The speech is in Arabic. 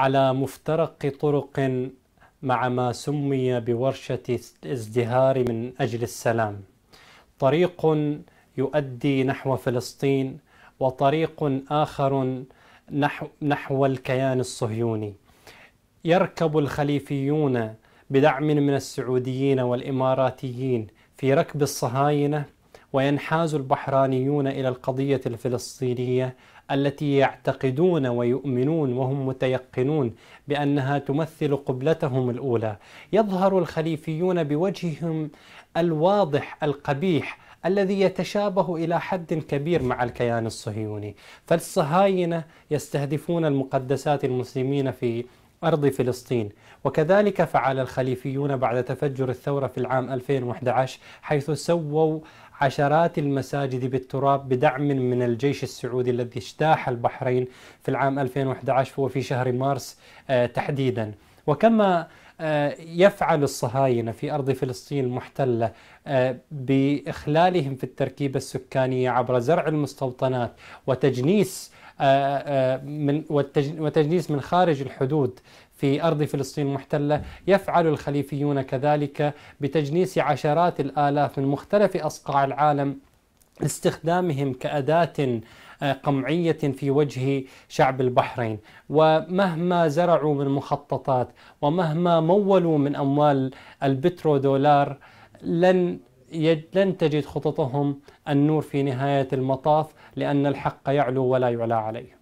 على مفترق طرق مع ما سمي بورشه الازدهار من اجل السلام طريق يؤدي نحو فلسطين وطريق اخر نحو, نحو الكيان الصهيوني يركب الخليفيون بدعم من السعوديين والاماراتيين في ركب الصهاينه وينحاز البحرانيون الى القضيه الفلسطينيه التي يعتقدون ويؤمنون وهم متيقنون بانها تمثل قبلتهم الاولى يظهر الخليفيون بوجههم الواضح القبيح الذي يتشابه الى حد كبير مع الكيان الصهيوني فالصهاينه يستهدفون المقدسات المسلمين في أرض فلسطين وكذلك فعل الخليفيون بعد تفجر الثورة في العام 2011 حيث سووا عشرات المساجد بالتراب بدعم من الجيش السعودي الذي اجتاح البحرين في العام 2011 وفي شهر مارس آه، تحديداً وكما آه، يفعل الصهاينة في أرض فلسطين المحتلة آه، بإخلالهم في التركيبة السكانية عبر زرع المستوطنات وتجنيس آه، من وتجنيس من خارج الحدود في ارض فلسطين المحتله يفعل الخليفيون كذلك بتجنيس عشرات الالاف من مختلف اصقاع العالم استخدامهم كاداه قمعية في وجه شعب البحرين ومهما زرعوا من مخططات ومهما مولوا من أموال البترو دولار لن لن تجد خططهم النور في نهاية المطاف لأن الحق يعلو ولا يعلى عليه